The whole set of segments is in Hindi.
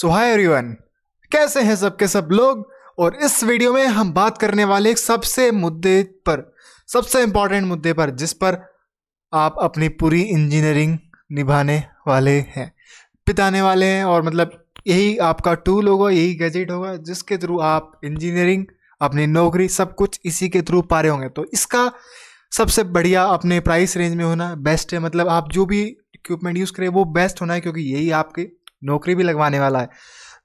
सो हाय एवरीवन कैसे हैं सबके सब लोग और इस वीडियो में हम बात करने वाले एक सबसे मुद्दे पर सबसे इम्पॉर्टेंट मुद्दे पर जिस पर आप अपनी पूरी इंजीनियरिंग निभाने वाले हैं बिताने वाले हैं और मतलब यही आपका टूल होगा यही गैजेट होगा जिसके थ्रू आप इंजीनियरिंग अपनी नौकरी सब कुछ इसी के थ्रू पा रहे होंगे तो इसका सबसे बढ़िया अपने प्राइस रेंज में होना बेस्ट है मतलब आप जो भी इक्विपमेंट यूज़ करें वो बेस्ट होना है क्योंकि यही आपके नौकरी भी लगवाने वाला है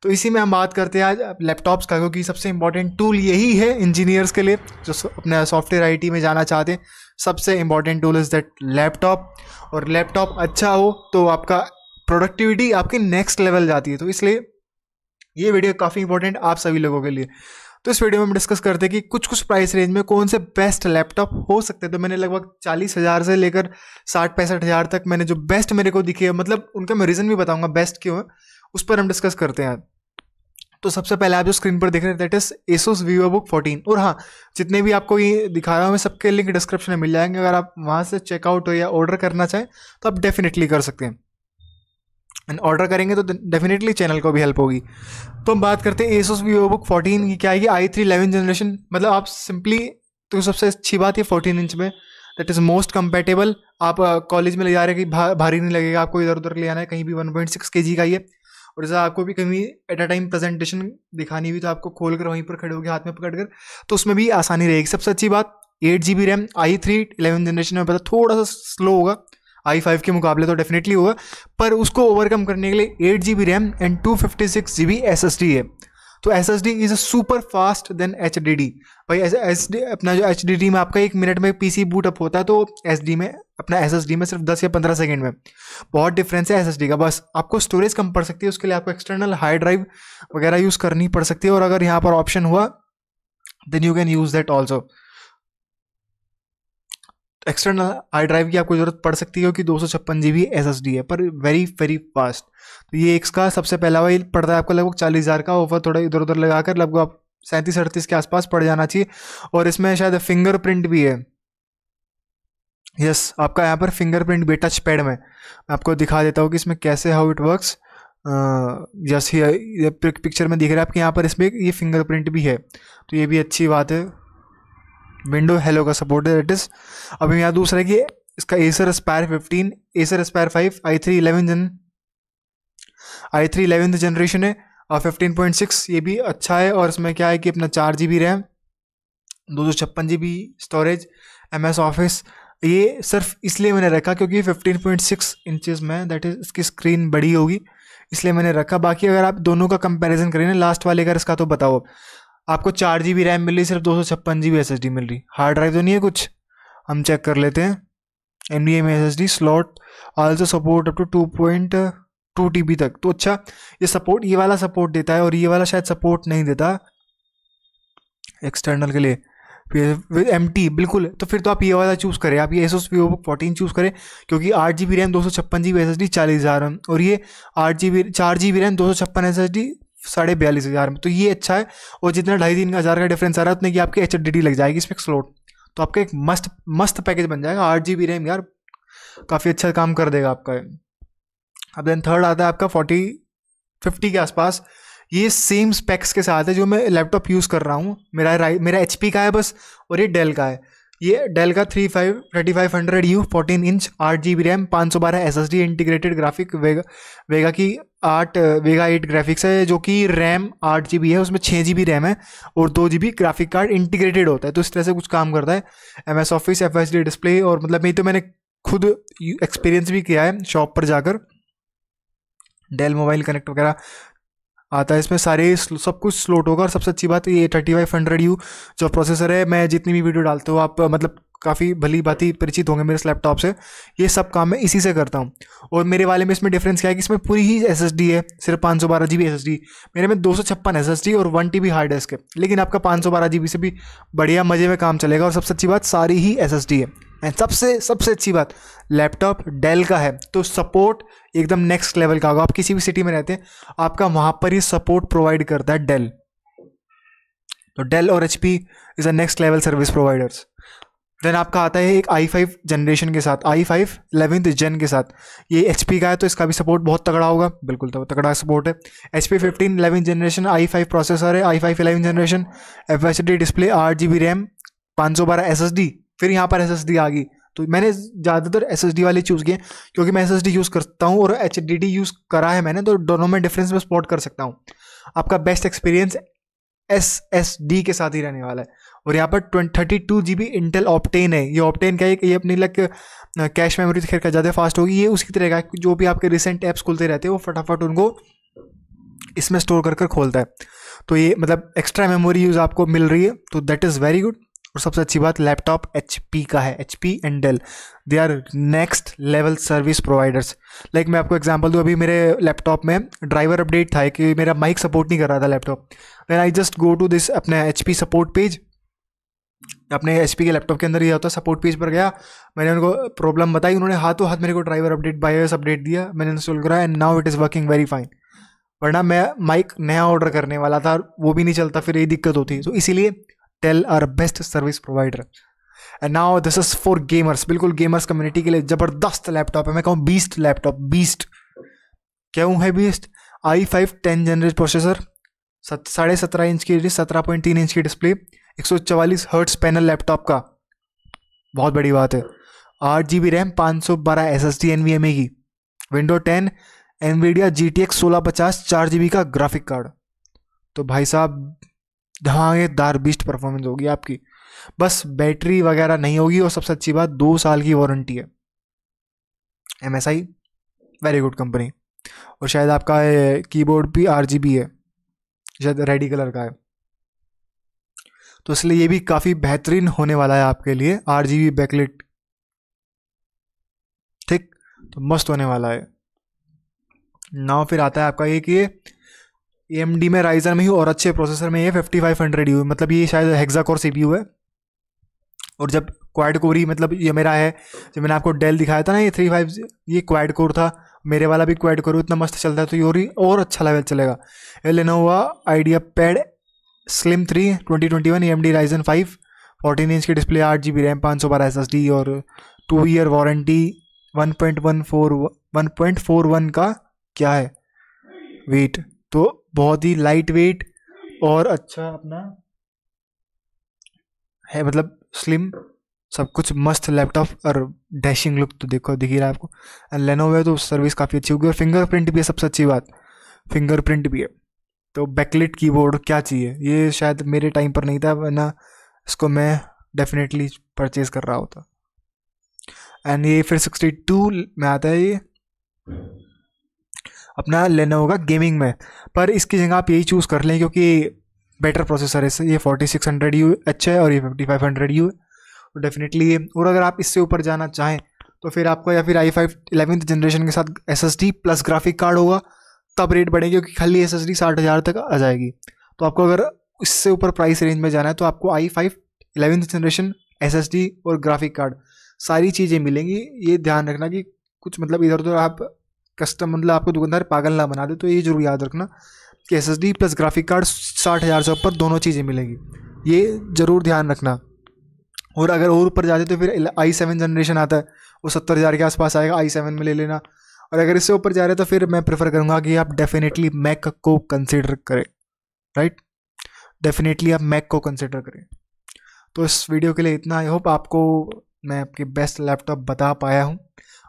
तो इसी में हम बात करते हैं आज लैपटॉप्स का क्योंकि सबसे इंपॉर्टेंट टूल यही है इंजीनियर्स के लिए जो अपने सॉफ्टवेयर आईटी में जाना चाहते हैं सबसे important tool is that laptop और लैपटॉप अच्छा हो तो आपका प्रोडक्टिविटी आपकी नेक्स्ट लेवल जाती है तो इसलिए ये वीडियो काफ़ी इंपॉर्टेंट आप सभी लोगों के लिए तो इस वीडियो में हम डिस्कस करते हैं कि कुछ कुछ प्राइस रेंज में कौन से बेस्ट लैपटॉप हो सकते हैं तो मैंने लगभग चालीस हज़ार से लेकर साठ पैंसठ हज़ार तक मैंने जो बेस्ट मेरे को दिखे है मतलब उनका मैं रीज़न भी बताऊंगा बेस्ट क्यों है उस पर हम डिस्कस करते हैं तो सबसे पहले आप जो स्क्रीन पर देख रहे हैं that is Asus Vivobook fourteen और हाँ जितने भी आपको ये दिखा रहा हूँ सबके लिंक डिस्क्रिप्शन में मिल जाएंगे अगर आप वहाँ से चेकआउट हो या ऑर्डर करना चाहें तो आप डेफिनेटली कर सकते हैं ऑर्डर करेंगे तो डेफिनेटली चैनल को भी हेल्प होगी तो हम बात करते हैं एसोस वीवो बुक फोर्टीन की क्या आएगी आई थ्री इलेवन जनरेशन मतलब आप सिंपली तो सबसे अच्छी बात है फोर्टीन इंच में दैट इज़ मोस्ट कंपेटेबल आप कॉलेज में ले जा रहे हैं कि भा, भारी नहीं लगेगा आपको इधर उधर ले आना है कहीं भी वन पॉइंट सिक्स के जी का ये और जैसा आपको भी कहीं एट अ टाइम प्रेजेंटेशन दिखानी हुई तो आपको खोल कर वहीं पर खड़े होकर हाथ में पकड़ कर तो उसमें भी आसानी रहेगी सबसे अच्छी बात eight G B RAM I three eleven generation में पता मतलब थोड़ा सा स्लो होगा आई फाइव के मुकाबले तो डेफिनेटली होगा पर उसको ओवरकम करने के लिए eight G B RAM and two fifty six G B S S D है तो S S D is a super fast then H D D भाई एस डी अपना जो एच डी डी में आपका एक मिनट में पी सी बूट अप होता है तो एस डी में अपना एस एस डी में सिर्फ दस या पंद्रह सेकेंड में बहुत डिफरेंस है एस एस डी का बस आपको स्टोरेज कम पड़ सकती है उसके लिए आपको एक्सटर्नल हार्ड ड्राइव वगैरह यूज़ करनी पड़ सकती है और अगर यहाँ पर ऑप्शन हुआ then you can use that also external I drive की आपको ज़रूरत पड़ सकती है क्योंकि दो सौ छप्पन G B S S D है पर वेरी वेरी फास्ट तो ये इसका सबसे पहला वही पड़ता है आपको लगभग चालीस हज़ार का ऑफर थोड़ा इधर उधर लगा कर लगभग आप सैंतीस अड़तीस के आसपास पड़ जाना चाहिए और इसमें शायद फिंगर प्रिंट भी है यस yes, आपका यहाँ पर फिंगरप्रिंट भी टच पैड में आपको दिखा देता हूँ कि इसमें कैसे हाउ इट वर्क्स जैसे पिक्चर में दिख रहा है आपके यहाँ पर इसमें ये फिंगरप्रिंट भी है तो ये भी अच्छी बात है विंडो हेलो का सपोर्ट है इज़ अब यहाँ दूसरा है कि इसका Acer Aspire fifteen Acer Aspire five i three eleven gen i three eleven generation है और फिफ्टीन पॉइंट सिक्स ये भी अच्छा है और इसमें क्या है कि अपना चार जी बी रैम दो सौ छप्पन G B storage M S office ये सिर्फ इसलिए मैंने रखा क्योंकि फिफ्टीन पॉइंट सिक्स इंचज़ में दैट इज़ इसकी स्क्रीन बड़ी होगी इसलिए मैंने रखा बाकी अगर आप दोनों का कंपैरिजन करें ना लास्ट वाले अगर इसका तो बताओ आपको चार जी बी रैम मिल रही सिर्फ दो सौ छप्पन G B S S D मिल रही हार्ड ड्राइव तो नहीं है कुछ हम चेक कर लेते हैं M D M S S D slot also support up to two point two T B तक तो अच्छा ये सपोर्ट ये वाला सपोर्ट देता है और ये वाला शायद सपोर्ट नहीं देता एक्सटर्नल के लिए फिर एम टी बिल्कुल तो फिर तो आप ये वाला चूज़ करें आप ये S Vivo O fourteen choose करें क्योंकि आठ जी बी रैम दो सौ छप्पन G B S S D चालीस हज़ार और ये आठ जी बी चार जी बी रैम दो सौ छप्पन एस एस डी साढ़े बयालीस हज़ार में तो ये अच्छा है और जितना ढाई तीन हज़ार का डिफरेंस आ रहा है उतने की आपकी एच लग जाएगी इसमें स्लोट तो आपका एक मस्त मस्त पैकेज बन जाएगा आठ जी बी रैम यार काफ़ी अच्छा काम कर देगा आपका अब देन थर्ड आता है आपका फोर्टी फिफ्टी के आसपास ये सेम स्पेक्स के साथ है जो मैं लैपटॉप यूज़ कर रहा हूँ मेरा मेरा एच का है बस और ये डेल का है ये डेल का three five thirty five hundred U fourteen inch आठ जी बी रैम पाँच सौ बारह S S D integrated graphic Vega Vega की आठ वेगा एट ग्राफिक्स है जो कि रैम आठ जी बी है उसमें छः जी बी रैम है और दो G B graphic card integrated होता है तो इस तरह से कुछ काम करता है M S office F S D display और मतलब नहीं तो मैंने खुद एक्सपीरियंस भी किया है शॉप पर जाकर डेल मोबाइल कनेक्ट वगैरह आता है इसमें सारे सब कुछ स्लोट होगा और सबसे अच्छी बात ये थर्टी फाइव हंड्रेड यू जो प्रोसेसर है मैं जितनी भी वीडियो डालता हूँ आप मतलब काफ़ी भली ही परिचित होंगे मेरे इस लैपटॉप से ये सब काम मैं इसी से करता हूँ और मेरे वाले में इसमें डिफरेंस क्या है कि इसमें पूरी ही एस है सिर्फ पाँच सौ बारह जी बी एस मेरे में दो सौ छप्पन एस और one T B hard disk है लेकिन आपका पाँच सौ बारह जी बी से भी बढ़िया मज़े में काम चलेगा और सबसे अच्छी बात सारी ही एस है एंड सबसे सबसे अच्छी बात लैपटॉप डेल का है तो सपोर्ट एकदम नेक्स्ट लेवल का होगा आप किसी भी सिटी में रहते हैं आपका वहाँ पर ही सपोर्ट प्रोवाइड करता है डेल तो डेल और H P is a next level service providers then आपका आता है एक आई फाइव जनरेशन के साथ आई फाइव इलेवेंथ जेन के साथ ये एच पी का है तो इसका भी सपोर्ट बहुत तगड़ा होगा बिल्कुल तो तगड़ा सपोर्ट है H P fifteen eleven generation I five processor है I five eleven generation F D display आठ जी बी रैम पाँच सौ बारह एस एस डी फिर यहाँ पर एस एस डी आ गई तो मैंने ज़्यादातर एस एस डी वाले चूज़ किए क्योंकि मैं एस एस डी यूज़ करता हूँ और एच डी डी यूज़ करा है मैंने तो दोनों में डिफरेंस में स्पॉट कर सकता हूँ आपका best experience S S D के साथ ही रहने वाला है और यहाँ पर twenty thirty two G B Intel Optane है ये ऑप्टेन क्या है ये अपनी लग कैश मेमोरी खेल का ज़्यादा फास्ट होगी ये उसकी तरह का जो भी आपके रिसेंट ऐप्स खुलते रहते हैं वो फटाफट उनको इसमें स्टोर कर कर खोलता है तो ये मतलब एक्स्ट्रा मेमोरी यूज़ आपको मिल रही है तो दैट इज़ वेरी गुड और सबसे अच्छी बात लैपटॉप एच का है H P and Dell they are next level service providers like मैं आपको एग्जाम्पल दूँ अभी मेरे लैपटॉप में ड्राइवर अपडेट था कि मेरा माइक सपोर्ट नहीं कर रहा था laptop when I just go to this अपने एच सपोर्ट पेज अपने एच के लैपटॉप के अंदर ही होता सपोर्ट पेज पर गया मैंने उनको प्रॉब्लम बताई उन्होंने हाथों हाथ मेरे को ड्राइवर अपडेट बायोस अपडेट दिया मैंने इंस्टॉल करा and now it is working very fine वरना मैं माइक नया ऑर्डर करने वाला था वो भी नहीं चलता फिर यही दिक्कत होती तो इसीलिए Dell are best service provider and now this is for gamers बिल्कुल गेमर्स कम्युनिटी के लिए जबरदस्त लैपटॉप है मैं कहूँ बीस्ट लैपटॉप बीस्ट क्यों है beast I five ten generation processor साढ़े सत्रह इंच की सत्रह पॉइंट तीन इंच की डिस्प्ले एक सौ चवालीस हर्ट्स पैनल लैपटॉप का बहुत बड़ी बात है आठ जी बी रैम पाँच सौ बारह S S D N V M A की window ten Nvidia G T X सोलह पचास चार जी बी का ग्राफिक कार्ड तो भाई साहब धमाकेदार बीस्ट परफॉर्मेंस होगी आपकी बस बैटरी वगैरह नहीं होगी और सबसे अच्छी बात दो साल की वारंटी है M S I very good company और शायद आपका कीबोर्ड भी आर जी बी है शायद रेडी कलर का है तो इसलिए ये भी काफ़ी बेहतरीन होने वाला है आपके लिए आर जी बी बैकलेट ठीक तो मस्त होने वाला है नाव फिर आता है आपका ये कि ए एम डी में राइजन में ही और अच्छे प्रोसेसर में ये फिफ्टी फाइव हंड्रेड यू मतलब ये शायद हेक्सा कोर सी है और जब क्वाइड कोर ही मतलब ये मेरा है जब मैंने आपको डेल दिखाया था ना ये थ्री फाइव ये क्वाइड कोर था मेरे वाला भी क्वाइड कोर इतना मस्त चलता है तो ये और अच्छा लेवल चलेगा ये Lenovo IdeaPad slim three twenty twenty one M D Ryzen five fourteen inch की डिस्प्ले आठ जी बी रैम पाँच सौ बारह एस एस डी और two year warranty one point one four one point four one का क्या है वेट तो बहुत ही लाइट वेट और अच्छा अपना है मतलब स्लिम सब कुछ मस्त लैपटॉप और डैशिंग लुक तो देखो दिख ही रहा है आपको एंड लेनोवे तो सर्विस काफ़ी अच्छी होगी और फिंगरप्रिंट भी है सबसे अच्छी बात फिंगरप्रिंट भी है तो बैकलिट कीबोर्ड क्या चाहिए ये शायद मेरे टाइम पर नहीं था वरना इसको मैं डेफिनेटली परचेज़ कर रहा होता एंड ये फिर सिक्सटी टू में आता है ये अपना लेना होगा गेमिंग में पर इसकी जगह आप यही चूज़ कर लें क्योंकि बेटर प्रोसेसर है ये फोर्टी सिक्स हंड्रेड यू अच्छा है और ये फिफ्टी फाइव हंड्रेड यू है डेफिनेटली ये और अगर आप इससे ऊपर जाना चाहें तो फिर आपको या फिर आई फाइव इलेवेंथ जनरेशन के साथ S S D plus graphic card होगा तब रेट बढ़ेगी क्योंकि खाली एस एस डी साठ हज़ार तक आ जाएगी तो आपको अगर इससे ऊपर प्राइस रेंज में जाना है तो आपको I five eleventh generation S S D और ग्राफिक कार्ड सारी चीज़ें मिलेंगी ये ध्यान रखना कि कुछ मतलब इधर उधर आप कस्टम मतलब आपको दुकानदार पागल ना बना दे तो ये जरूर याद रखना कि एस प्लस ग्राफिक कार्ड साठ हज़ार से ऊपर दोनों चीज़ें मिलेंगी ये ज़रूर ध्यान रखना और अगर और ऊपर जाते तो फिर आई सेवन जनरेशन आता है वो सत्तर हज़ार के आसपास आएगा आई सेवन में ले लेना और अगर इससे ऊपर जा रहे हैं तो फिर मैं प्रेफर करूँगा कि आप डेफिनेटली मैक को कंसिडर करें राइट डेफिनेटली आप मैक को कंसिडर करें तो इस वीडियो के लिए इतना आई होप आपको मैं आपके बेस्ट लैपटॉप बता पाया हूँ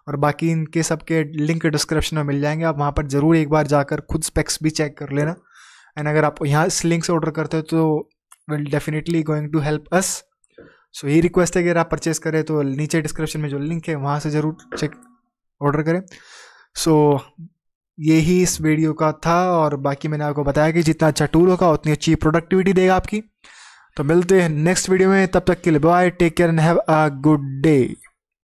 और बाकी इनके सबके लिंक डिस्क्रिप्शन में मिल जाएंगे आप वहाँ पर ज़रूर एक बार जाकर खुद स्पेक्स भी चेक कर लेना एंड अगर आप यहाँ इस लिंक से ऑर्डर करते हो तो will definitely going to help us so ये रिक्वेस्ट है कि अगर आप परचेज़ करें तो नीचे डिस्क्रिप्शन में जो लिंक है वहाँ से ज़रूर चेक ऑर्डर करें सो so, ही इस वीडियो का था और बाकी मैंने आपको बताया कि जितना अच्छा टूल होगा उतनी अच्छी प्रोडक्टिविटी देगा आपकी तो मिलते हैं नेक्स्ट वीडियो में तब तक के लिए bye take care and have a good day